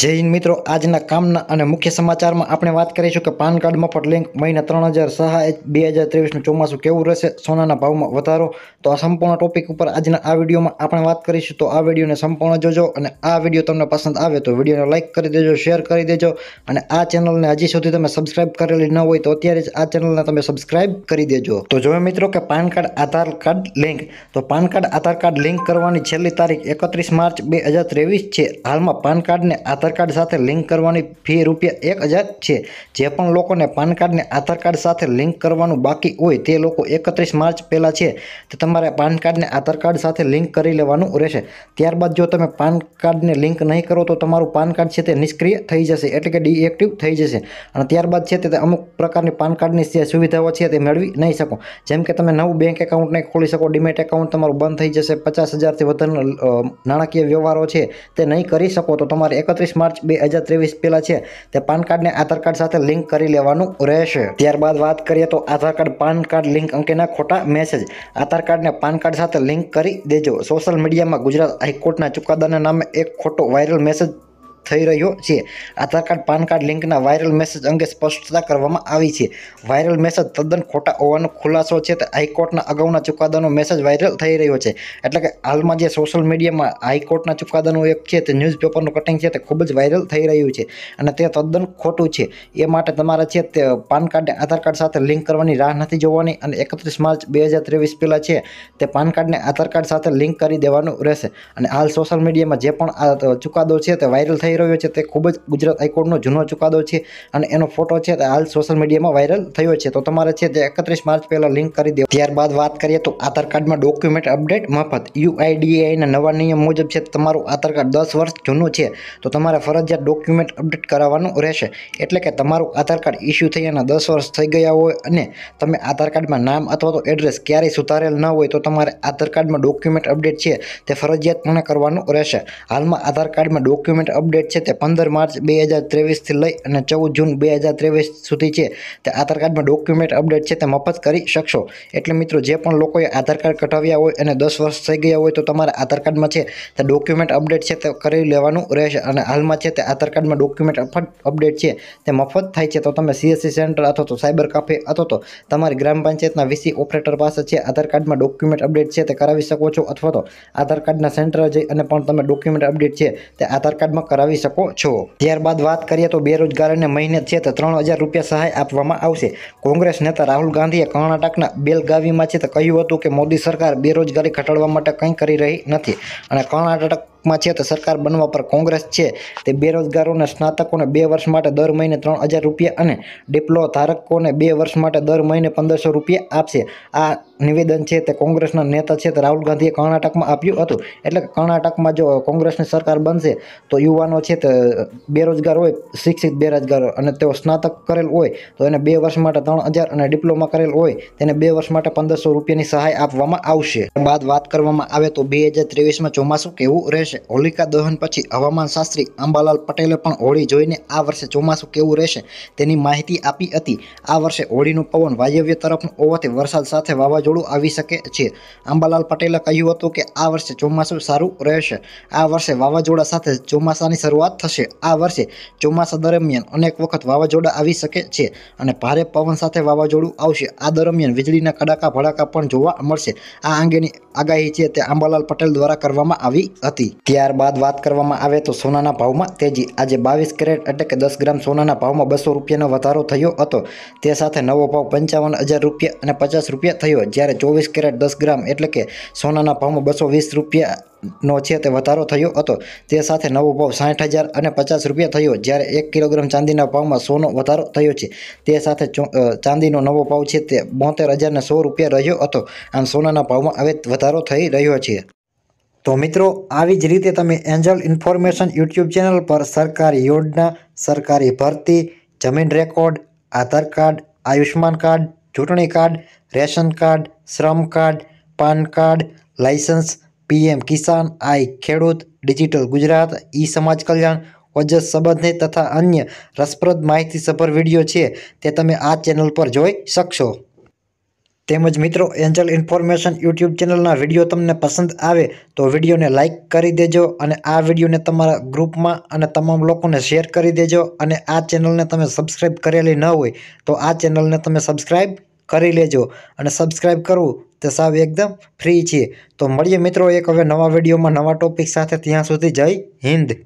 જૈન મિત્રો આજના કામના અને મુખ્ય સમાચારમાં આપણે વાત કરીશું કે પાન કાર્ડ મફત લિંક મહિના ત્રણ હજાર સહાય બે હજાર ત્રેવીસનું ચોમાસું કેવું રહેશે સોનાના ભાવમાં વધારો તો આ સંપૂર્ણ ટોપિક ઉપર આજના આ વિડીયોમાં આપણે વાત કરીશું તો આ વિડીયોને સંપૂર્ણ જોજો અને આ વિડીયો તમને પસંદ આવે તો વિડીયોને લાઇક કરી દેજો શેર કરી દેજો અને આ ચેનલને હજી સુધી તમે સબસ્ક્રાઇબ કરેલી ન હોય તો અત્યારે જ આ ચેનલને તમે સબસ્ક્રાઇબ કરી દેજો તો જો મિત્રો કે PAN card Aadhaar card link તો PAN card Aadhaar card link કરવાની છેલ્લી તારીખ એકત્રીસ માર્ચ બે હજાર ત્રેવીસ છે હાલમાં પાન કાર્ડને આધાર કાર્ડ સાથે લિંક કરવાની ફી રૂપિયા એક હજાર છે જે પણ લોકોને પાન કાર્ડને આધાર કાર્ડ સાથે લિંક કરવાનું બાકી હોય તે લોકો એકત્રીસ માર્ચ પહેલાં છે તો તમારે પાન કાર્ડને આધાર કાર્ડ સાથે લિંક કરી લેવાનું રહેશે ત્યારબાદ જો તમે પાન કાર્ડને લિંક નહીં કરો તો તમારું પાન કાર્ડ છે તે નિષ્ક્રિય થઈ જશે એટલે કે ડીએક્ટિવ થઈ જશે અને ત્યારબાદ છે તે અમુક પ્રકારની પાન કાર્ડની જે સુવિધાઓ છે તે મેળવી નહીં શકો જેમ કે તમે નવું બેંક એકાઉન્ટ નહીં ખોલી શકો ડીમેટ એકાઉન્ટ તમારું બંધ થઈ જશે પચાસ હજારથી વધારે નાણાકીય વ્યવહારો છે તે નહીં કરી શકો તો તમારે એકત્રીસ એકત્રીસ માર્ચ બે હજાર ત્રેવીસ પહેલાં છે તે પાન કાર્ડને આધાર કાર્ડ સાથે લિંક કરી લેવાનું રહેશે ત્યારબાદ વાત કરીએ તો Aadhaar card PAN card link અંગેના ખોટા મેસેજ આધાર કાર્ડને પાન કાર્ડ સાથે લિંક કરી દેજો સોશિયલ મીડિયામાં ગુજરાત હાઈકોર્ટના ચુકાદાના નામે એક ખોટો વાયરલ મેસેજ થઈ રહ્યો છે આધાર કાર્ડ પાન કાર્ડ લિંકના વાયરલ મેસેજ અંગે સ્પષ્ટતા કરવામાં આવી છે વાયરલ મેસેજ તદ્દન ખોટા હોવાનો ખુલાસો છે તે હાઈકોર્ટના અગાઉના ચુકાદાનો મેસેજ વાયરલ થઈ રહ્યો છે એટલે કે હાલમાં જે સોશિયલ મીડિયામાં હાઈકોર્ટના ચુકાદાનું એક છે તે ન્યૂઝપેપરનું કટિંગ છે તે ખૂબ જ વાયરલ થઈ રહ્યું છે અને તે તદ્દન ખોટું છે એ માટે તમારે છે તે પાન કાર્ડને આધાર કાર્ડ સાથે લિંક કરવાની રાહ નથી જોવાની અને એકત્રીસ માર્ચ બે હજાર ત્રેવીસ પહેલાં છે તે પાન કાર્ડને આધાર કાર્ડ સાથે લિંક કરી દેવાનું રહેશે અને હાલ સોશિયલ મીડિયામાં જે પણ ચુકાદો છે તે વાયરલ થઈ થઈ રહ્યો છે તે ખૂબ જ ગુજરાત હાઈકોર્ટનો જૂનો ચુકાદો છે અને એનો ફોટો છે તે હાલ સોશિયલ મીડિયામાં વાયરલ થયો છે તો તમારે છે તે એકત્રીસ માર્ચ પહેલાં લિંક કરી દેવું ત્યારબાદ વાત કરીએ તો આધાર કાર્ડમાં ડોક્યુમેન્ટ અપડેટ મફત યુઆઈડીએઆઈના નવા નિયમ મુજબ છે તમારું આધાર કાર્ડ દસ વર્ષ જૂનું છે તો તમારે ફરજિયાત ડોક્યુમેન્ટ અપડેટ કરાવવાનું રહેશે એટલે કે તમારું આધાર કાર્ડ ઇસ્યુ થયાના દસ વર્ષ થઈ ગયા હોય અને તમે આધાર કાર્ડમાં નામ અથવા તો એડ્રેસ ક્યારેય સુધારેલ ન હોય તો તમારે આધાર કાર્ડમાં ડોક્યુમેન્ટ અપડેટ છે તે ફરજિયાતપણે કરવાનું રહેશે હાલમાં આધાર કાર્ડમાં ડોક્યુમેન્ટ અપડેટ ડેટ છે તે પંદર માર્ચ બે હજાર ત્રેવીસથી લઈ અને ચૌદ જૂન બે હજાર ત્રેવીસ સુધી છે તે આધાર કાર્ડમાં ડોક્યુમેન્ટ અપડેટ છે તે મફત કરી શકશો એટલે મિત્રો જે પણ લોકોએ આધાર કાર્ડ કઢાવ્યા હોય અને દસ વર્ષ થઈ ગયા હોય તો તમારા આધાર કાર્ડમાં છે તે ડોક્યુમેન્ટ અપડેટ છે તે કરી લેવાનું રહેશે અને હાલમાં છે તે આધાર કાર્ડમાં ડોક્યુમેન્ટ અપડેટ છે તે મફત થાય છે તો તમે સીએસસી સેન્ટર અથવા તો સાયબર કાફે અથવા તો તમારી ગ્રામ પંચાયતના વીસી ઓપરેટર પાસે છે આધાર કાર્ડમાં ડોક્યુમેન્ટ અપડેટ છે તે કરાવી શકો છો અથવા તો આધાર કાર્ડના સેન્ટર જઈ અને પણ તમે ડોક્યુમેન્ટ અપડેટ છે તે આધાર કાર્ડમાં કરાવી કરાવી શકો છો ત્યારબાદ વાત કરીએ તો બેરોજગારોને મહિને છે તો ત્રણ હજાર રૂપિયા સહાય આપવામાં આવશે કોંગ્રેસ નેતા રાહુલ ગાંધીએ કર્ણાટકના બેલગાવીમાં છે તો કહ્યું હતું કે મોદી સરકાર બેરોજગારી ઘટાડવા માટે કંઈ કરી રહી નથી અને કર્ણાટક હકમાં છે તો સરકાર બનવા પર કોંગ્રેસ છે તે બેરોજગારોને સ્નાતકોને બે વર્ષ માટે દર મહિને ત્રણ હજાર રૂપિયા અને ડિપ્લો ધારકોને બે વર્ષ માટે દર મહિને પંદરસો રૂપિયા આપશે આ નિવેદન છે તે કોંગ્રેસના નેતા છે તે રાહુલ ગાંધીએ કર્ણાટકમાં આપ્યું હતું એટલે કર્ણાટકમાં જો કોંગ્રેસની સરકાર બનશે તો યુવાનો છે તે બેરોજગાર હોય શિક્ષિત બેરોજગાર અને તેઓ સ્નાતક કરેલ હોય તો એને બે વર્ષ માટે ત્રણ હજાર અને ડિપ્લોમા કરેલ હોય તેને બે વર્ષ માટે પંદરસો રૂપિયાની સહાય આપવામાં આવશે બાદ વાત કરવામાં આવે તો બે હજાર ત્રેવીસમાં ચોમાસું કેવું રહેશે રહેશે હોલિકા દહન પછી હવામાનશાસ્ત્રી અંબાલાલ પટેલે પણ હોળી જોઈને આ વર્ષે ચોમાસું કેવું રહેશે તેની માહિતી આપી હતી આ વર્ષે હોળીનું પવન વાયવ્ય તરફનું હોવાથી વરસાદ સાથે વાવાઝોડું આવી શકે છે અંબાલાલ પટેલે કહ્યું હતું કે આ વર્ષે ચોમાસું સારું રહેશે આ વર્ષે વાવાઝોડા સાથે ચોમાસાની શરૂઆત થશે આ વર્ષે ચોમાસા દરમિયાન અનેક વખત વાવાઝોડા આવી શકે છે અને ભારે પવન સાથે વાવાઝોડું આવશે આ દરમિયાન વીજળીના કડાકા ભડાકા પણ જોવા મળશે આ અંગેની આગાહી છે તે અંબાલાલ પટેલ દ્વારા કરવામાં આવી હતી ત્યારબાદ વાત કરવામાં આવે તો સોનાના ભાવમાં તેજી આજે બાવીસ કેરેટ એટલે કે દસ ગ્રામ સોનાના ભાવમાં બસો રૂપિયાનો વધારો થયો હતો તે સાથે નવો ભાવ પંચાવન હજાર રૂપિયા અને પચાસ રૂપિયા થયો જ્યારે ચોવીસ કેરેટ દસ ગ્રામ એટલે કે સોનાના ભાવમાં બસો વીસ રૂપિયા છે તે વધારો થયો હતો તે સાથે નવો ભાવ સાઠ હજાર અને પચાસ રૂપિયા થયો જ્યારે એક કિલોગ્રામ ચાંદીના ભાવમાં સોનો વધારો થયો છે તે સાથે ચાંદીનો નવો ભાવ છે તે બોતેર હજારને સો રૂપિયા રહ્યો હતો આમ સોનાના ભાવમાં હવે વધારો થઈ રહ્યો છે તો મિત્રો આવી જ રીતે તમે એન્જલ ઇન્ફોર્મેશન યુટ્યુબ ચેનલ પર સરકારી યોજના સરકારી ભરતી જમીન record Aadhaar card Ayushman card ચૂંટણી card ration card Shram card PAN card licence PM Kisan i Khedut digital Gujarat ઈ સમાજ કલ્યાણ ઓજસ સંબંધિત તથા અન્ય રસપ્રદ માહિતીસભર વિડીયો છે તે તમે આ ચેનલ પર જોઈ શકશો તેમજ મિત્રો એન્જલ ઇન્ફોર્મેશન યુટ્યુબ ચેનલના વિડીયો તમને પસંદ આવે તો વિડીયોને લાઇક કરી દેજો અને આ વિડીયોને તમારા ગ્રુપમાં અને તમામ લોકોને શેર કરી દેજો અને આ ચેનલને તમે સબસ્ક્રાઇબ કરેલી ન હોય તો આ ચેનલને તમે સબસ્ક્રાઈબ કરી લેજો અને સબસ્ક્રાઈબ કરવું તે સાવ એકદમ ફ્રી છે તો મળીએ મિત્રો એક હવે નવા વિડીયોમાં નવા ટોપિક સાથે ત્યાં સુધી જય હિન્દ